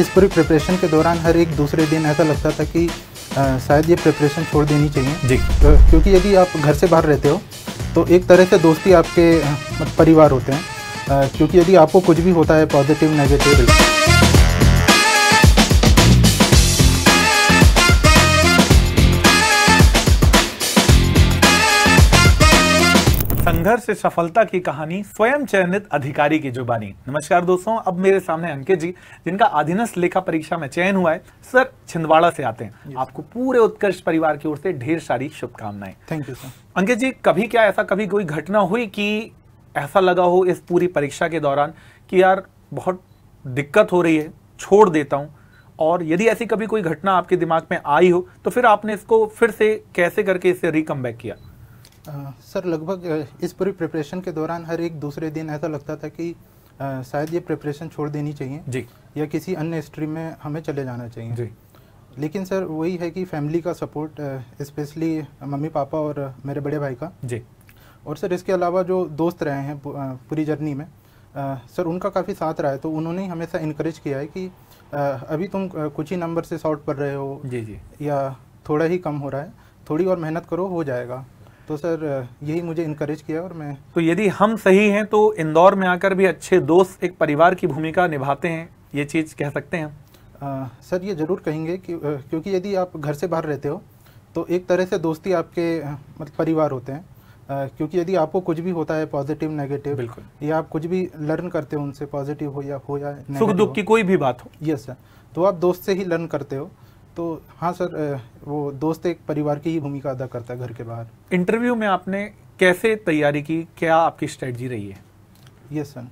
इस पूरी प्रिपरेशन के दौरान हर एक दूसरे दिन ऐसा लगता था कि शायद ये प्रिपरेशन छोड़ देनी चाहिए जी तो, क्योंकि यदि आप घर से बाहर रहते हो तो एक तरह से दोस्ती आपके मतलब परिवार होते हैं क्योंकि यदि आपको कुछ भी होता है पॉजिटिव नेगेटिव संघर्ष से सफलता की कहानी स्वयं चयनित अधिकारी की जुबानी नमस्कार दोस्तों अब मेरे सामने अंकित जी जिनका अधीनस्थ लेखा परीक्षा में चयन हुआ है सर छिंदवाड़ा से आते हैं आपको पूरे उत्कर्ष परिवार की ओर से ढेर सारी शुभकामनाएं thank you sir Ankit ji कभी क्या ऐसा कभी कोई घटना हुई कि ऐसा लगा हो इस पूरी परीक्षा के दौरान कि यार बहुत दिक्कत हो रही है छोड़ देता हूँ और यदि ऐसी कभी कोई घटना आपके दिमाग में आई हो तो फिर आपने इसको फिर से कैसे करके इसे रिकम किया सर लगभग इस पूरी प्रिपरेशन के दौरान हर एक दूसरे दिन ऐसा लगता था कि शायद ये प्रिपरेशन छोड़ देनी चाहिए जी या किसी अन्य स्ट्रीम में हमें चले जाना चाहिए जी लेकिन सर वही है कि फैमिली का सपोर्ट स्पेशली मम्मी पापा और मेरे बड़े भाई का जी और सर इसके अलावा जो दोस्त रहे हैं पूरी जर्नी में आ, सर उनका काफ़ी साथ रहा है तो उन्होंने हमेशा इनक्रेज किया है कि आ, अभी तुम कुछ ही नंबर से शॉर्ट पड़ रहे हो जी जी या थोड़ा ही कम हो रहा है थोड़ी और मेहनत करो हो जाएगा तो सर यही मुझे इनक्रेज किया और मैं तो यदि हम सही हैं तो इंदौर में आकर भी अच्छे दोस्त एक परिवार की भूमिका निभाते हैं ये चीज़ कह सकते हैं आ, सर ये ज़रूर कहेंगे कि क्योंकि यदि आप घर से बाहर रहते हो तो एक तरह से दोस्ती आपके मतलब परिवार होते हैं आ, क्योंकि यदि आपको कुछ भी होता है पॉजिटिव नेगेटिव बिल्कुल या आप कुछ भी लर्न करते हो उनसे पॉजिटिव हो या हो या सुख दुख की कोई भी बात हो यस सर तो आप दोस्त से ही लर्न करते हो तो हाँ सर वो दोस्त एक परिवार की ही भूमिका अदा करता है घर के बाहर इंटरव्यू में आपने कैसे तैयारी की क्या आपकी स्ट्रेटजी रही है यस सर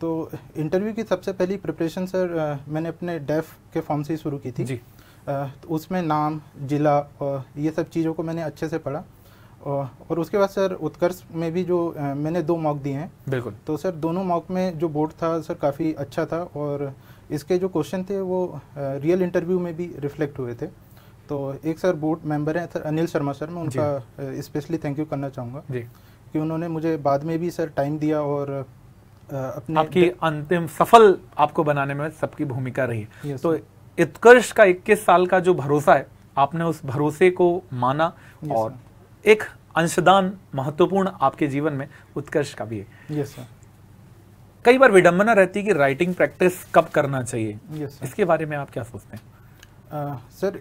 तो इंटरव्यू की सबसे पहली प्रिपरेशन सर मैंने अपने डेफ के फॉर्म से ही शुरू की थी जी तो उसमें नाम जिला और ये सब चीज़ों को मैंने अच्छे से पढ़ा और उसके बाद सर उत्कर्ष में भी जो मैंने दो मॉक दिए हैं बिल्कुल तो सर दोनों मॉक में जो बोर्ड था सर काफ़ी अच्छा था और इसके जो क्वेश्चन थे वो रियल इंटरव्यू में भी रिफ्लेक्ट हुए थे तो एक सर बोर्ड मेंबर हैं सर अनिल शर्मा सर मैं उनका स्पेशली थैंक यू करना चाहूँगा कि उन्होंने मुझे बाद में भी सर टाइम दिया और अपने आपकी अंतिम सफल आपको बनाने में सबकी भूमिका रही तो उत्कर्ष का 21 साल का जो भरोसा है आपने उस भरोसे को माना और एक अंशदान महत्वपूर्ण आपके जीवन में उत्कर्ष का भी है यस सर कई बार विडंबना रहती है कि राइटिंग प्रैक्टिस कब करना चाहिए yes, इसके बारे में आप क्या सोचते हैं सर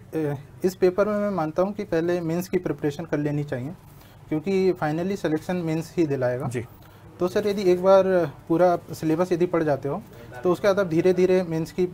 इस पेपर में मैं मानता हूँ कि पहले मेंस की प्रिपरेशन कर लेनी चाहिए क्योंकि फाइनली सिलेक्शन मेंस ही दिलाएगा जी तो सर यदि एक बार पूरा सिलेबस यदि पढ़ जाते हो तो उसके बाद आप धीरे धीरे मेंस की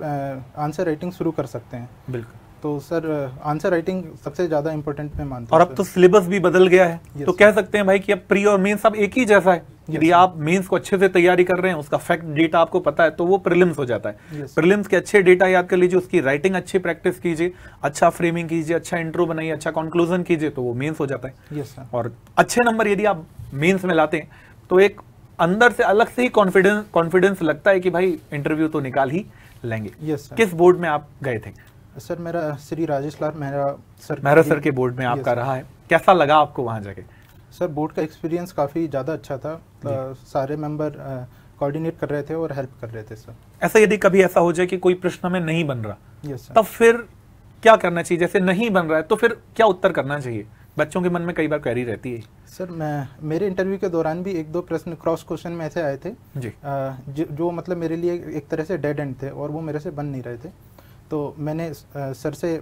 आंसर राइटिंग शुरू कर सकते हैं बिल्कुल तो सर आंसर राइटिंग सबसे ज्यादा इंपॉर्टेंट मैं मानता और अब तो सिलेबस भी बदल गया है तो कह सकते हैं भाई कि अब प्री और मेंस अब एक ही जैसा है यदि आप मेंस को अच्छे से तैयारी कर रहे हैं उसका फैक्ट डेटा आपको पता है तो वो प्रिलिम्स हो जाता है प्रिलिम्स के अच्छे डेटा याद कर लीजिए उसकी राइटिंग अच्छी प्रैक्टिस कीजिए अच्छा फ्रेमिंग कीजिए अच्छा इंट्रो बनाइए अच्छा कंक्लूजन कीजिए तो वो मेंस हो जाता है और अच्छे नंबर यदि आप मेन्स में लाते हैं तो एक अंदर से अलग से ही कॉन्फिडेंस कॉन्फिडेंस लगता है कि भाई इंटरव्यू तो निकाल ही लेंगे किस बोर्ड में आप गए थे सर मेरा श्री राजेश लाल मेहरा सर मेहरा सर के बोर्ड में आपका रहा है कैसा लगा आपको वहाँ जाके सर बोर्ड का एक्सपीरियंस काफ़ी ज़्यादा अच्छा था सारे मेंबर कोऑर्डिनेट कर रहे थे और हेल्प कर रहे थे सर ऐसा यदि कभी ऐसा हो जाए कि कोई प्रश्न में नहीं बन रहा सर तब फिर क्या करना चाहिए जैसे नहीं बन रहा है तो फिर क्या उत्तर करना चाहिए बच्चों के मन में कई बार क्वेरी रहती है सर मैं मेरे इंटरव्यू के दौरान भी एक दो प्रश्न क्रॉस क्वेश्चन में ऐसे आए थे जी आ, जो मतलब मेरे लिए एक तरह से डेड एंड थे और वो मेरे से बन नहीं रहे थे तो मैंने सर से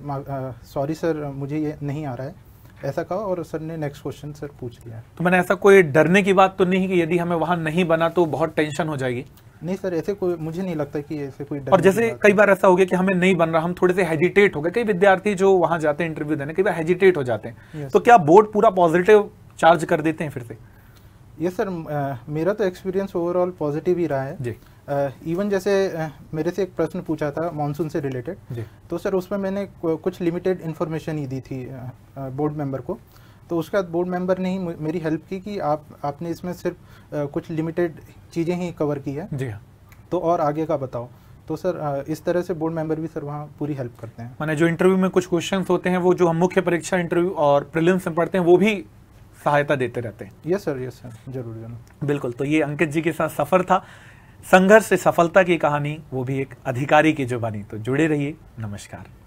सॉरी सर मुझे ये नहीं आ रहा है ऐसा कहा और सर ने नेक्स्ट क्वेश्चन सर पूछ लिया तो मैंने ऐसा कोई डरने की बात तो नहीं कि यदि हमें वहाँ नहीं बना तो बहुत टेंशन हो जाएगी नहीं सर ऐसे कोई मुझे नहीं लगता कि ऐसे कोई और जैसे कई बार ऐसा हो गया कि हमें नहीं बन रहा हम थोड़े से हेजिटेट हो गए कई विद्यार्थी जो वहाँ जाते हैं इंटरव्यू देने कई बार हेजिटेट हो जाते हैं तो क्या बोर्ड पूरा पॉजिटिव चार्ज कर देते हैं फिर से ये सर मेरा तो एक्सपीरियंस ओवरऑल पॉजिटिव ही रहा है जी इवन जैसे मेरे से एक प्रश्न पूछा था मानसून से रिलेटेड तो सर उसमें मैंने कुछ लिमिटेड इन्फॉर्मेशन ही दी थी बोर्ड मेंबर को तो उसके बाद बोर्ड मेंबर ने ही मेरी हेल्प की कि आप आपने इसमें सिर्फ कुछ लिमिटेड चीज़ें ही कवर की है जी तो और आगे का बताओ तो सर इस तरह से बोर्ड मेंबर भी सर वहाँ पूरी हेल्प करते हैं माने जो इंटरव्यू में कुछ क्वेश्चंस होते हैं वो जो हम मुख्य परीक्षा इंटरव्यू और प्रिलिम्स में पढ़ते हैं वो भी सहायता देते रहते हैं यस सर यस सर जरूर जरूर बिल्कुल तो ये अंकित जी के साथ सफर था संघर्ष से सफलता की कहानी वो भी एक अधिकारी की जुबानी तो जुड़े रहिए नमस्कार